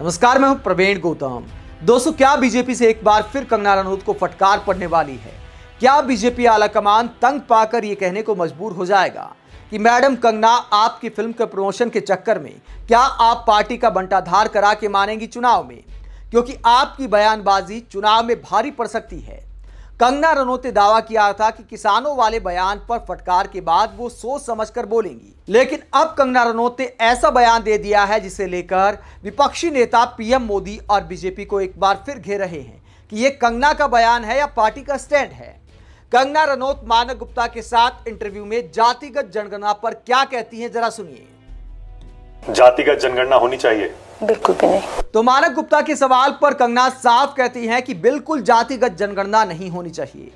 नमस्कार मैं हूं प्रवीण गौतम दोस्तों क्या बीजेपी से एक बार फिर कंगना रनौत को फटकार पड़ने वाली है क्या बीजेपी आलाकमान तंग पाकर ये कहने को मजबूर हो जाएगा कि मैडम कंगना आपकी फिल्म के प्रमोशन के चक्कर में क्या आप पार्टी का बंटाधार करा के मानेंगी चुनाव में क्योंकि आपकी बयानबाजी चुनाव में भारी पड़ सकती है कंगना रनौत ने दावा किया था कि किसानों वाले बयान पर फटकार के बाद वो सोच समझकर बोलेंगी लेकिन अब कंगना रनौत ने ऐसा बयान दे दिया है जिसे लेकर विपक्षी नेता पीएम मोदी और बीजेपी को एक बार फिर घेर रहे हैं कि ये कंगना का बयान है या पार्टी का स्टैंड है कंगना रनौत मानक गुप्ता के साथ इंटरव्यू में जातिगत जनगणना पर क्या कहती है जरा सुनिए जातिगत जनगणना होनी चाहिए बिल्कुल भी नहीं तो मानक गुप्ता के सवाल पर कंगना साफ कहती हैं कि बिल्कुल जातिगत जनगणना नहीं होनी चाहिए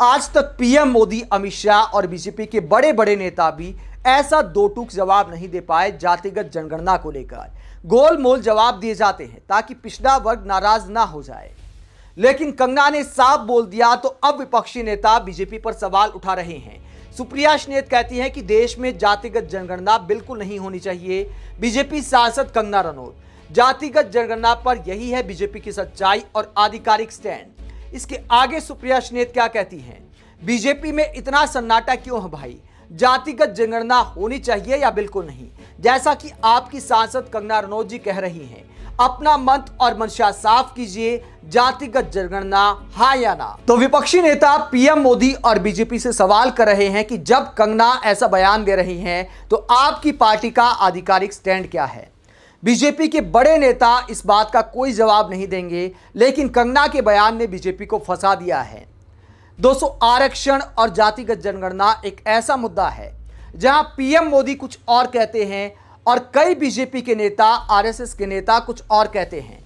आज तक पीएम मोदी अमित शाह और बीजेपी के बड़े बड़े नेता भी ऐसा दो टूक जवाब नहीं दे पाए जातिगत जनगणना को लेकर गोलमोल जवाब दिए जाते हैं ताकि पिछड़ा वर्ग नाराज ना हो जाए लेकिन कंगना ने साफ बोल दिया तो अब विपक्षी नेता बीजेपी पर सवाल उठा रहे हैं सुप्रिया श्नेत कहती हैं कि देश में जातिगत जनगणना बिल्कुल नहीं होनी चाहिए बीजेपी सांसद कंगना रनौत जातिगत जनगणना पर यही है बीजेपी की सच्चाई और आधिकारिक स्टैंड इसके आगे सुप्रिया स्नेत क्या कहती हैं बीजेपी में इतना सन्नाटा क्यों है भाई जातिगत जनगणना होनी चाहिए या बिल्कुल नहीं जैसा कि आपकी सांसद कंगना रनौत जी कह रही हैं अपना मंत और मंशा साफ कीजिए जातिगत जनगणना हा या ना तो विपक्षी नेता पीएम मोदी और बीजेपी से सवाल कर रहे हैं कि जब कंगना ऐसा बयान दे रही हैं तो आपकी पार्टी का आधिकारिक स्टैंड क्या है बीजेपी के बड़े नेता इस बात का कोई जवाब नहीं देंगे लेकिन कंगना के बयान ने बीजेपी को फंसा दिया है दोस्तों आरक्षण और जातिगत जनगणना एक ऐसा मुद्दा है जहां पीएम मोदी कुछ और कहते हैं और कई बीजेपी के नेता आरएसएस के नेता कुछ और कहते हैं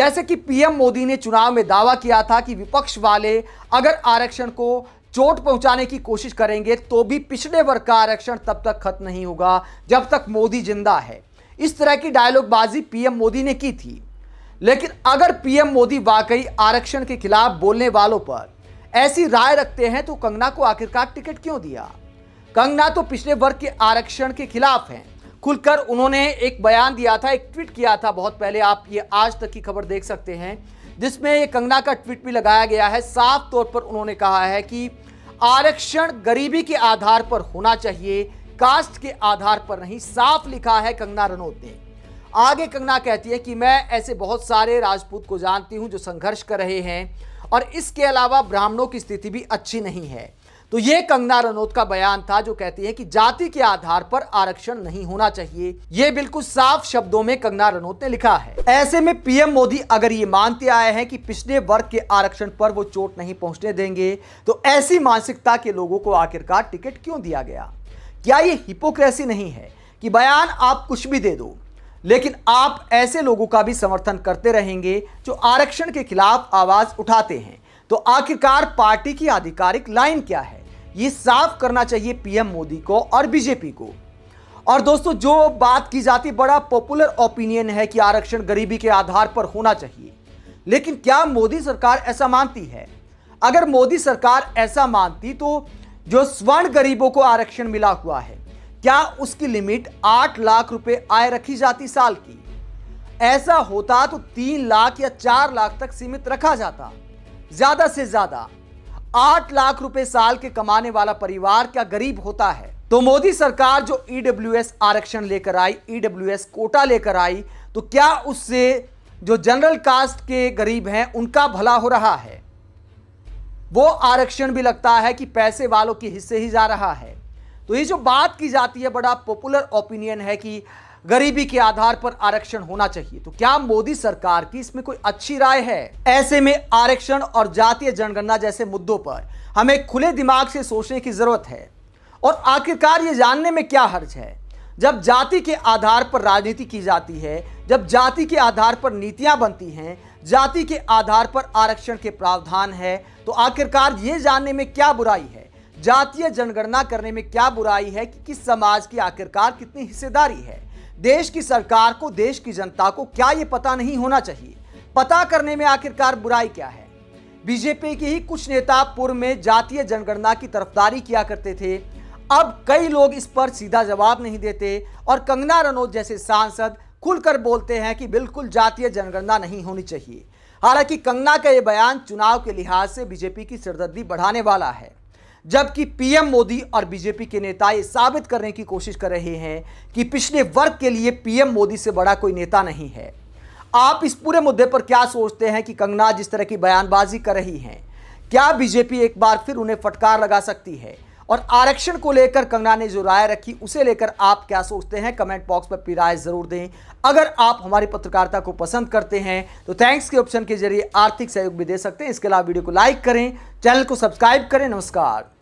जैसे कि पीएम मोदी ने चुनाव में दावा किया था कि विपक्ष वाले अगर आरक्षण को चोट पहुंचाने की कोशिश करेंगे तो भी पिछड़े वर्ग का आरक्षण तब तक खत्म नहीं होगा जब तक मोदी जिंदा है इस तरह की डायलॉगबाजी पीएम मोदी ने की थी लेकिन अगर पीएम मोदी वाकई आरक्षण के खिलाफ बोलने वालों पर ऐसी राय रखते हैं तो कंगना को आखिरकार टिकट क्यों दिया कंगना तो पिछले वर्ग के आरक्षण के खिलाफ हैं खुलकर उन्होंने एक बयान दिया था एक ट्वीट किया था बहुत पहले आप ये आज तक की खबर देख सकते हैं जिसमें ये कंगना का ट्वीट भी लगाया गया है साफ तौर पर उन्होंने कहा है कि आरक्षण गरीबी के आधार पर होना चाहिए कास्ट के आधार पर नहीं साफ लिखा है कंगना रनौत ने आगे कंगना कहती है कि मैं ऐसे बहुत सारे राजपूत को जानती हूं जो संघर्ष कर रहे हैं और इसके अलावा ब्राह्मणों की स्थिति भी अच्छी नहीं है तो यह कंगना रनौत का बयान था जो कहती है कि जाति के आधार पर आरक्षण नहीं होना चाहिए यह बिल्कुल साफ शब्दों में कंगना रनौत ने लिखा है ऐसे में पीएम मोदी अगर ये मानते आए हैं कि पिछड़े वर्ग के आरक्षण पर वो चोट नहीं पहुंचने देंगे तो ऐसी मानसिकता के लोगों को आखिरकार टिकट क्यों दिया गया क्या ये हिपोक्रेसी नहीं है कि बयान आप कुछ भी दे दो लेकिन आप ऐसे लोगों का भी समर्थन करते रहेंगे जो आरक्षण के खिलाफ आवाज उठाते हैं तो आखिरकार पार्टी की आधिकारिक लाइन क्या है ये साफ करना चाहिए पीएम मोदी को और बीजेपी को और दोस्तों जो बात की जाती बड़ा पॉपुलर ओपिनियन है कि आरक्षण गरीबी के आधार पर होना चाहिए लेकिन क्या मोदी सरकार ऐसा मानती है अगर मोदी सरकार ऐसा मानती तो जो स्वर्ण गरीबों को आरक्षण मिला हुआ है क्या उसकी लिमिट आठ लाख रुपए आय रखी जाती साल की ऐसा होता तो तीन लाख या चार लाख तक सीमित रखा जाता ज्यादा से ज्यादा आठ लाख रुपए साल के कमाने वाला परिवार क्या गरीब होता है तो मोदी सरकार जो ईडब्ल्यू e आरक्षण लेकर आई ईडब्ल्यू e कोटा लेकर आई तो क्या उससे जो जनरल कास्ट के गरीब हैं उनका भला हो रहा है वो आरक्षण भी लगता है कि पैसे वालों के हिस्से ही जा रहा है तो ये जो बात की जाती है बड़ा पॉपुलर ओपिनियन है कि गरीबी के आधार पर आरक्षण होना चाहिए तो क्या मोदी सरकार की इसमें कोई अच्छी राय है ऐसे में आरक्षण और जातीय जनगणना जैसे मुद्दों पर हमें खुले दिमाग से सोचने की जरूरत है और आखिरकार ये जानने में क्या हर्ज है जब जाति के आधार पर राजनीति की जाती है जब जाति के आधार पर नीतियां बनती हैं जाति के आधार पर आरक्षण के प्रावधान है तो आखिरकार ये जानने में क्या बुराई है जातीय जनगणना करने में क्या बुराई है कि किस समाज की आखिरकार कितनी हिस्सेदारी है देश की सरकार को देश की जनता को क्या ये पता नहीं होना चाहिए पता करने में आखिरकार बुराई क्या है बीजेपी के ही कुछ नेता पूर्व में जातीय जनगणना की तरफदारी किया करते थे अब कई लोग इस पर सीधा जवाब नहीं देते और कंगना रनौत जैसे सांसद खुलकर बोलते हैं कि बिल्कुल जातीय जनगणना नहीं होनी चाहिए हालांकि कंगना का यह बयान चुनाव के लिहाज से बीजेपी की सरदर्दी बढ़ाने वाला है जबकि पीएम मोदी और बीजेपी के नेता ये साबित करने की कोशिश कर रहे हैं कि पिछले वर्ग के लिए पीएम मोदी से बड़ा कोई नेता नहीं है आप इस पूरे मुद्दे पर क्या सोचते हैं कि कंगना जिस तरह की बयानबाजी कर रही हैं क्या बीजेपी एक बार फिर उन्हें फटकार लगा सकती है और आरक्षण को लेकर कंगना ने जो राय रखी उसे लेकर आप क्या सोचते हैं कमेंट बॉक्स पर राय ज़रूर दें अगर आप हमारी पत्रकारिता को पसंद करते हैं तो थैंक्स के ऑप्शन के जरिए आर्थिक सहयोग भी दे सकते हैं इसके अलावा वीडियो को लाइक करें चैनल को सब्सक्राइब करें नमस्कार